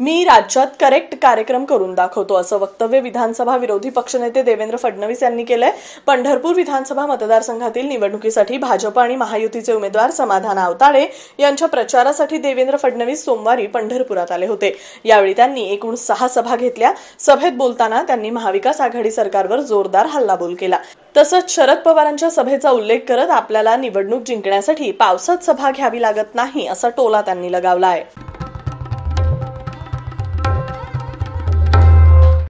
मी राज्यात करेक्ट कार्यक्रम करून दाखवतो असं वक्तव्य विधानसभा विरोधी पक्षनेते देवेंद्र फडणवीस यांनी केलंय पंढरपूर विधानसभा मतदारसंघातील निवडणुकीसाठी भाजप आणि महायुतीचे उमेदवार समाधान आवताळे यांच्या प्रचारासाठी देवेंद्र फडणवीस सोमवारी पंढरपुरात आले होते यावेळी त्यांनी एकूण सहा सभा घेतल्या सभेत बोलताना त्यांनी महाविकास आघाडी सरकारवर जोरदार हल्लाबोल केला तसंच शरद पवारांच्या सभेचा उल्लेख करत आपल्याला निवडणूक जिंकण्यासाठी पावसात सभा घ्यावी लागत नाही असा टोला त्यांनी लगावला आहे